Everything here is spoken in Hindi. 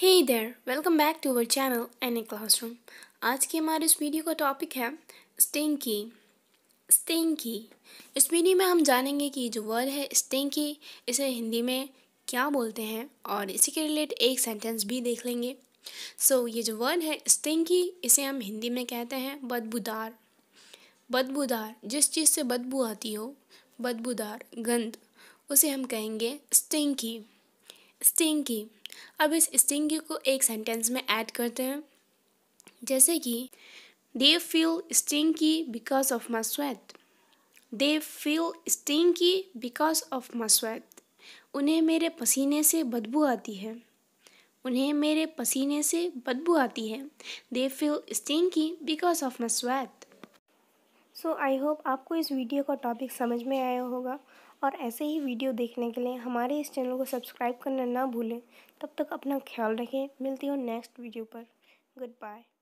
hey Hey welcome back to our channel N A classroom आज की हमारे इस वीडियो का टॉपिक है स्टेंकी की की इस वीडियो में हम जानेंगे कि जो वर्ड है स्टेंकी इसे हिंदी में क्या बोलते हैं और इसी के रिलेट एक सेंटेंस भी देख लेंगे सो so, ये जो वर्ड है स्टेंकी इसे हम हिंदी में कहते हैं बदबूदार बदबूदार जिस चीज़ से बदबू आती हो बदबूदार गंद उसे हम कहेंगे स्टेंकी की अब इस स्टिंग को एक सेंटेंस में ऐड करते हैं जैसे कि they feel stinky because of my sweat they feel stinky because of my sweat उन्हें मेरे पसीने से बदबू आती है उन्हें मेरे पसीने से बदबू आती है they feel stinky because of my sweat so I hope आपको इस वीडियो का टॉपिक समझ में आया होगा और ऐसे ही वीडियो देखने के लिए हमारे इस चैनल को सब्सक्राइब करना ना भूलें तब तक अपना ख्याल रखें मिलती हूँ नेक्स्ट वीडियो पर गुड बाय